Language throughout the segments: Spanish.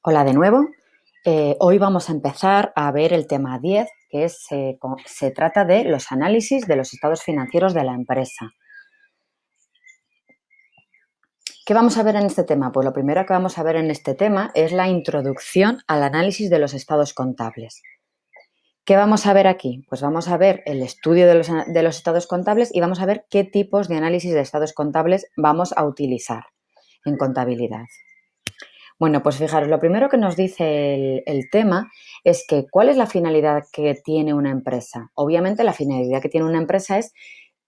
Hola de nuevo. Eh, hoy vamos a empezar a ver el tema 10, que es, eh, se trata de los análisis de los estados financieros de la empresa. ¿Qué vamos a ver en este tema? Pues lo primero que vamos a ver en este tema es la introducción al análisis de los estados contables. ¿Qué vamos a ver aquí? Pues vamos a ver el estudio de los estados contables y vamos a ver qué tipos de análisis de estados contables vamos a utilizar en contabilidad. Bueno, pues fijaros, lo primero que nos dice el, tema es que cuál es la finalidad que tiene una empresa. Obviamente la finalidad que tiene una empresa es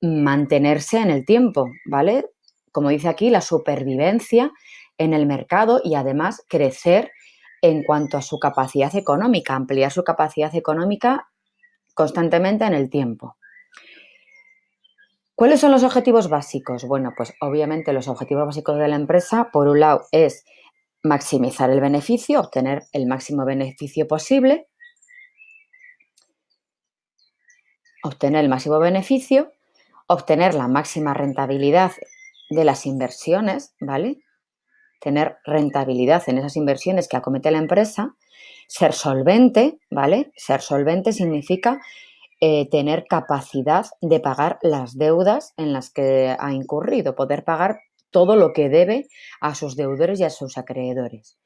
mantenerse en el tiempo, ¿vale? Como dice aquí, la supervivencia en el mercado y además crecer en cuanto a su capacidad económica, ampliar su capacidad económica constantemente en el tiempo. ¿Cuáles son los objetivos básicos? Bueno, pues obviamente los objetivos básicos de la empresa, por un lado, es maximizar el beneficio, obtener el máximo beneficio posible, obtener el máximo beneficio, obtener la máxima rentabilidad de las inversiones, ¿vale? Tener rentabilidad en esas inversiones que acomete la empresa, ser solvente, ¿vale? Ser solvente significa eh, tener capacidad de pagar las deudas en las que ha incurrido, poder pagar todo lo que debe a sus deudores y a sus acreedores.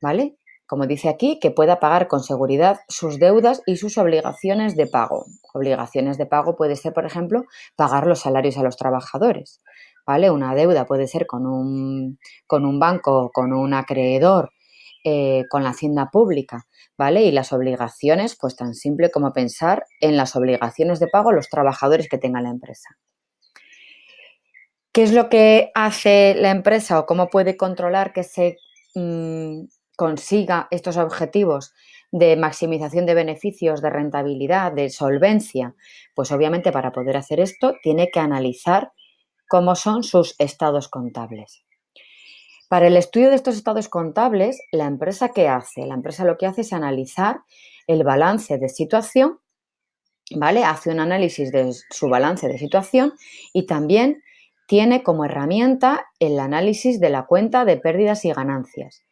¿Vale? Como dice aquí, que pueda pagar con seguridad sus deudas y sus obligaciones de pago. Obligaciones de pago puede ser, por ejemplo, pagar los salarios a los trabajadores. ¿Vale? Una deuda puede ser con un, con un banco, con un acreedor, eh, con la hacienda pública, ¿vale? Y las obligaciones, pues tan simple como pensar en las obligaciones de pago a los trabajadores que tenga la empresa. ¿Qué es lo que hace la empresa o cómo puede controlar que se mm, consiga estos objetivos? de maximización de beneficios, de rentabilidad, de solvencia? Pues obviamente para poder hacer esto tiene que analizar cómo son sus estados contables. Para el estudio de estos estados contables, la empresa qué hace? La empresa lo que hace es analizar el balance de situación, ¿vale? Hace un análisis de su balance de situación y también tiene como herramienta el análisis de la cuenta de pérdidas y ganancias,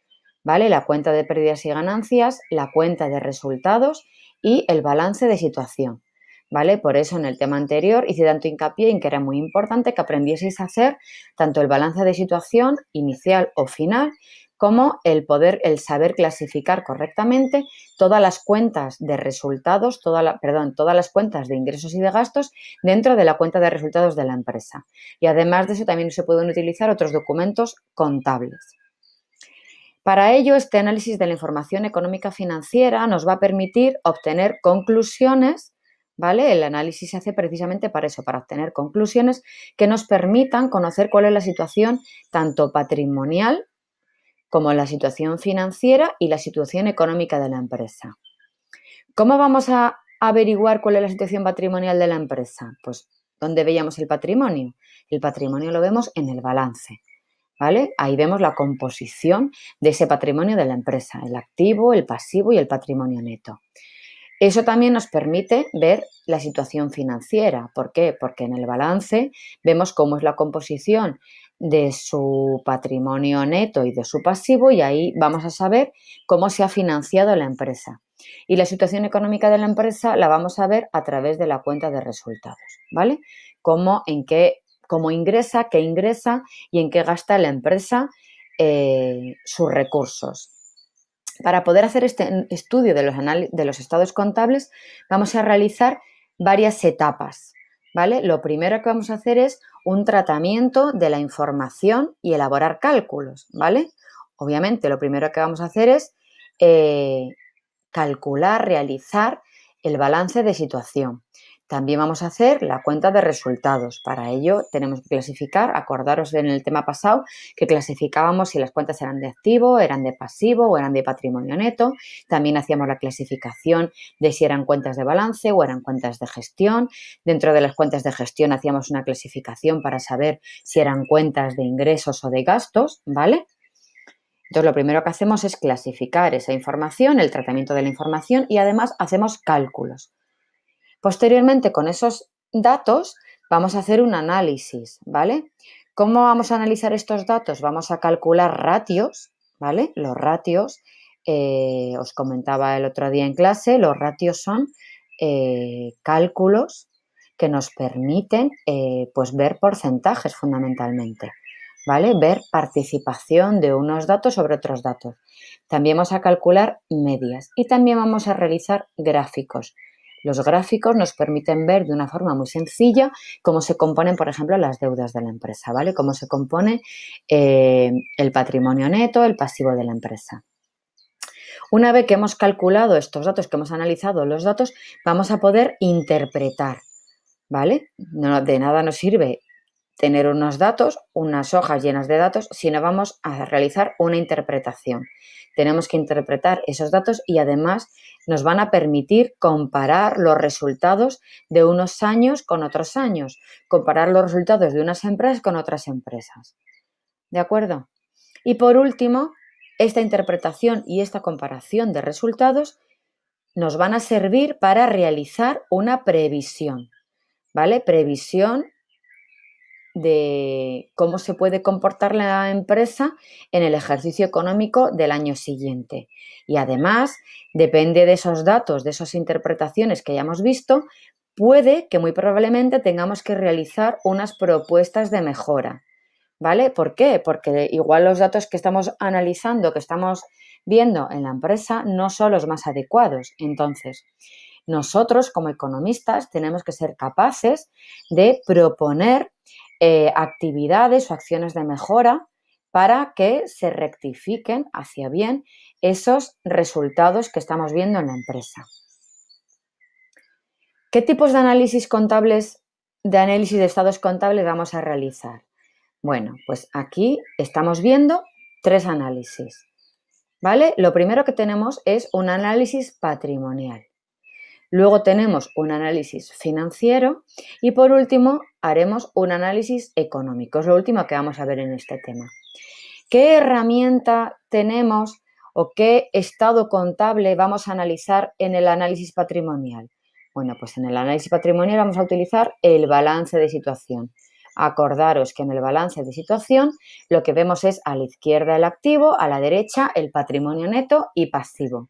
¿vale? La cuenta de pérdidas y ganancias, la cuenta de resultados y el balance de situación, ¿vale? Por eso en el tema anterior hice tanto hincapié en que era muy importante que aprendieseis a hacer tanto el balance de situación inicial o final como el poder, el saber clasificar correctamente todas las cuentas de resultados, perdón, todas las cuentas de ingresos y de gastos dentro de la cuenta de resultados de la empresa. Y además de eso también se pueden utilizar otros documentos contables. Para ello, este análisis de la información económica financiera nos va a permitir obtener conclusiones ¿Vale? El análisis se hace precisamente para eso, para obtener conclusiones que nos permitan conocer cuál es la situación tanto patrimonial como la situación financiera y la situación económica de la empresa. ¿Cómo vamos a averiguar cuál es la situación patrimonial de la empresa? Pues, ¿dónde veíamos el patrimonio? El patrimonio lo vemos en el balance. ¿Vale? Ahí vemos la composición de ese patrimonio de la empresa, el activo, el pasivo y el patrimonio neto. Eso también nos permite ver la situación financiera. ¿Por qué? Porque en el balance vemos cómo es la composición de su patrimonio neto y de su pasivo y ahí vamos a saber cómo se ha financiado la empresa. Y la situación económica de la empresa la vamos a ver a través de la cuenta de resultados, ¿vale? Cómo, en qué, cómo ingresa, qué ingresa y en qué gasta la empresa eh, sus recursos. Para poder hacer este estudio de los, de los estados contables, vamos a realizar varias etapas, ¿vale? Lo primero que vamos a hacer es un tratamiento de la información y elaborar cálculos, ¿vale? Obviamente, lo primero que vamos a hacer es eh, calcular, realizar el balance de situación. También vamos a hacer la cuenta de resultados. Para ello tenemos que clasificar, acordaros en el tema pasado que clasificábamos si las cuentas eran de activo, eran de pasivo o eran de patrimonio neto. También hacíamos la clasificación de si eran cuentas de balance o eran cuentas de gestión. Dentro de las cuentas de gestión hacíamos una clasificación para saber si eran cuentas de ingresos o de gastos, ¿vale? Entonces, lo primero que hacemos es clasificar esa información, el tratamiento de la información y además hacemos cálculos. Posteriormente, con esos datos, vamos a hacer un análisis, ¿vale? ¿Cómo vamos a analizar estos datos? Vamos a calcular ratios, ¿vale? Los ratios, eh, os comentaba el otro día en clase, los ratios son eh, cálculos que nos permiten eh, pues ver porcentajes fundamentalmente, ¿vale? Ver participación de unos datos sobre otros datos. También vamos a calcular medias y también vamos a realizar gráficos. Los gráficos nos permiten ver de una forma muy sencilla cómo se componen, por ejemplo, las deudas de la empresa, ¿vale? Cómo se compone eh, el patrimonio neto, el pasivo de la empresa. Una vez que hemos calculado estos datos, que hemos analizado los datos, vamos a poder interpretar, ¿vale? No, de nada nos sirve tener unos datos, unas hojas llenas de datos, si no vamos a realizar una interpretación tenemos que interpretar esos datos y además nos van a permitir comparar los resultados de unos años con otros años, comparar los resultados de unas empresas con otras empresas. ¿De acuerdo? Y por último, esta interpretación y esta comparación de resultados nos van a servir para realizar una previsión, ¿vale? Previsión de cómo se puede comportar la empresa en el ejercicio económico del año siguiente. Y además, depende de esos datos, de esas interpretaciones que hayamos visto, puede que muy probablemente tengamos que realizar unas propuestas de mejora. ¿Vale? ¿Por qué? Porque igual los datos que estamos analizando, que estamos viendo en la empresa, no son los más adecuados. Entonces, nosotros como economistas tenemos que ser capaces de proponer eh, actividades o acciones de mejora para que se rectifiquen hacia bien esos resultados que estamos viendo en la empresa. ¿Qué tipos de análisis contables, de análisis de estados contables vamos a realizar? Bueno, pues aquí estamos viendo tres análisis. ¿Vale? Lo primero que tenemos es un análisis patrimonial. Luego tenemos un análisis financiero y por último haremos un análisis económico. Es lo último que vamos a ver en este tema. ¿Qué herramienta tenemos o qué estado contable vamos a analizar en el análisis patrimonial? Bueno, pues en el análisis patrimonial vamos a utilizar el balance de situación. Acordaros que en el balance de situación lo que vemos es a la izquierda el activo, a la derecha el patrimonio neto y pasivo.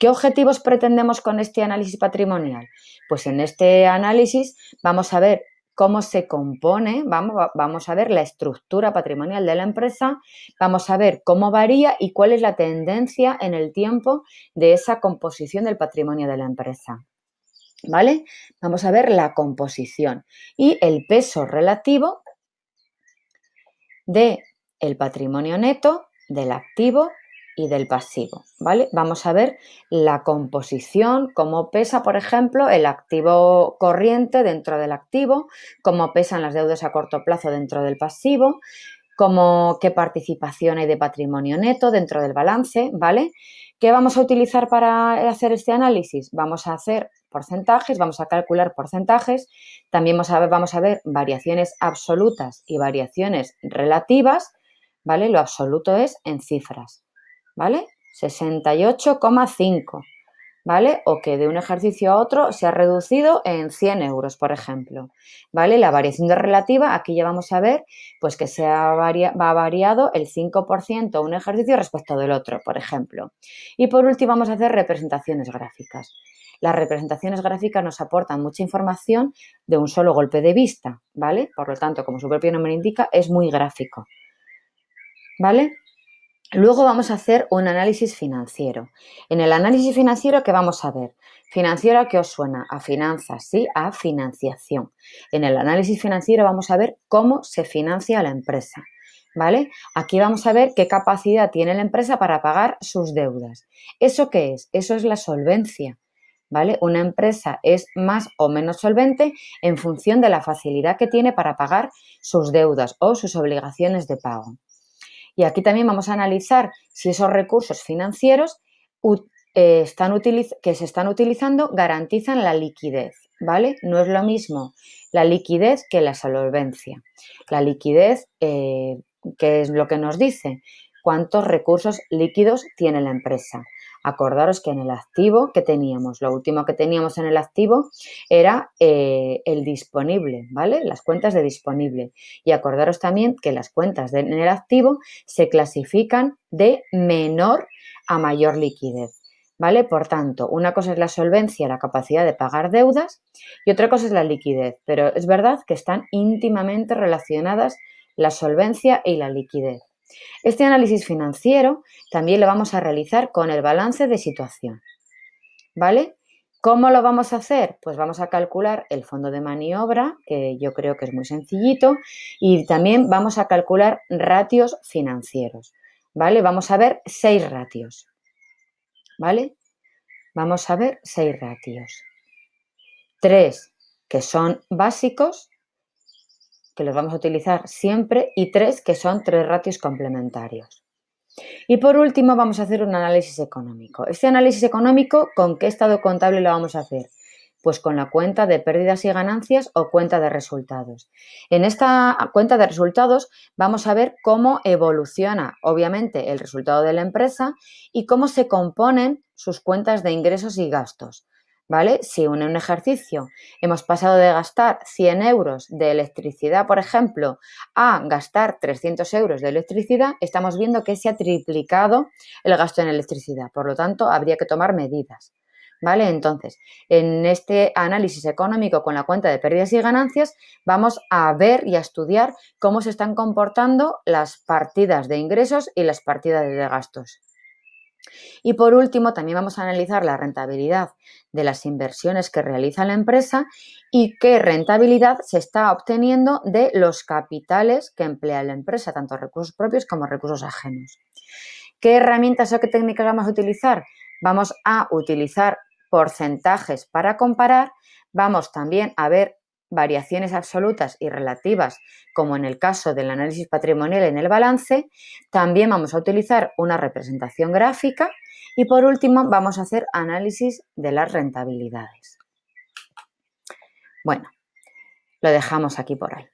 ¿Qué objetivos pretendemos con este análisis patrimonial? Pues en este análisis vamos a ver cómo se compone, vamos, a ver la estructura patrimonial de la empresa, vamos a ver cómo varía y cuál es la tendencia en el tiempo de esa composición del patrimonio de la empresa. ¿Vale? Vamos a ver la composición y el peso relativo de el patrimonio neto, del activo y del pasivo, ¿vale? Vamos a ver la composición, cómo pesa, por ejemplo, el activo corriente dentro del activo, cómo pesan las deudas a corto plazo dentro del pasivo, cómo qué participación hay de patrimonio neto dentro del balance, ¿vale? ¿Qué vamos a utilizar para hacer este análisis? Vamos a hacer porcentajes, vamos a calcular porcentajes, también vamos a ver, vamos a ver variaciones absolutas y variaciones relativas, ¿vale? Lo absoluto es en cifras. ¿vale? 68,5, ¿vale? O que de un ejercicio a otro se ha reducido en 100 euros, por ejemplo, ¿vale? La variación de relativa, aquí ya vamos a ver, pues que se ha, va variado el 5% un ejercicio respecto del otro, por ejemplo. Y por último vamos a hacer representaciones gráficas. Las representaciones gráficas nos aportan mucha información de un solo golpe de vista, ¿vale? Por lo tanto, como su propio nombre indica, es muy gráfico. ¿Vale? Luego vamos a hacer un análisis financiero. En el análisis financiero, ¿qué vamos a ver? Financiero, ¿qué os suena? A finanzas, ¿sí? A financiación. En el análisis financiero vamos a ver cómo se financia la empresa. ¿Vale? Aquí vamos a ver qué capacidad tiene la empresa para pagar sus deudas. ¿Eso qué es? Eso es la solvencia. ¿Vale? Una empresa es más o menos solvente en función de la facilidad que tiene para pagar sus deudas o sus obligaciones de pago. Y aquí también vamos a analizar si esos recursos financieros eh, que se están utilizando garantizan la liquidez, ¿vale? No es lo mismo la liquidez que la solvencia. La liquidez, eh, que es lo que nos dice? ¿Cuántos recursos líquidos tiene la empresa? Acordaros que en el activo que teníamos, lo último que teníamos en el activo era eh, el disponible, ¿vale? Las cuentas de disponible. Y acordaros también que las cuentas en el activo se clasifican de menor a mayor liquidez. ¿Vale? Por tanto, una cosa es la solvencia, la capacidad de pagar deudas, y otra cosa es la liquidez, pero es verdad que están íntimamente relacionadas la solvencia y la liquidez. Este análisis financiero también lo vamos a realizar con el balance de situación. ¿Vale? ¿Cómo lo vamos a hacer? Pues vamos a calcular el fondo de maniobra, que yo creo que es muy sencillito, y también vamos a calcular ratios financieros. ¿Vale? Vamos a ver seis ratios. ¿Vale? Vamos a ver seis ratios. Tres que son básicos que los vamos a utilizar siempre, y tres, que son tres ratios complementarios. Y por último, vamos a hacer un análisis económico. Este análisis económico, ¿con qué estado contable lo vamos a hacer? Pues con la cuenta de pérdidas y ganancias o cuenta de resultados. En esta cuenta de resultados vamos a ver cómo evoluciona, obviamente, el resultado de la empresa y cómo se componen sus cuentas de ingresos y gastos. ¿vale? Si en un ejercicio hemos pasado de gastar 100 euros de electricidad, por ejemplo, a gastar 300 euros de electricidad, estamos viendo que se ha triplicado el gasto en electricidad. Por lo tanto, habría que tomar medidas. ¿Vale? Entonces, en este análisis económico con la cuenta de pérdidas y ganancias, vamos a ver y a estudiar cómo se están comportando las partidas de ingresos y las partidas de gastos. Y por último, también vamos a analizar la rentabilidad de las inversiones que realiza la empresa y qué rentabilidad se está obteniendo de los capitales que emplea la empresa, tanto recursos propios como recursos ajenos. ¿Qué herramientas o qué técnicas vamos a utilizar? Vamos a utilizar porcentajes para comparar, vamos también a ver variaciones absolutas y relativas, como en el caso del análisis patrimonial en el balance, también vamos a utilizar una representación gráfica y por último vamos a hacer análisis de las rentabilidades. Bueno, lo dejamos aquí por hoy.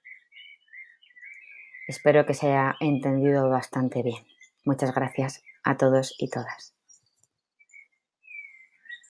Espero que se haya entendido bastante bien. Muchas gracias a todos y todas.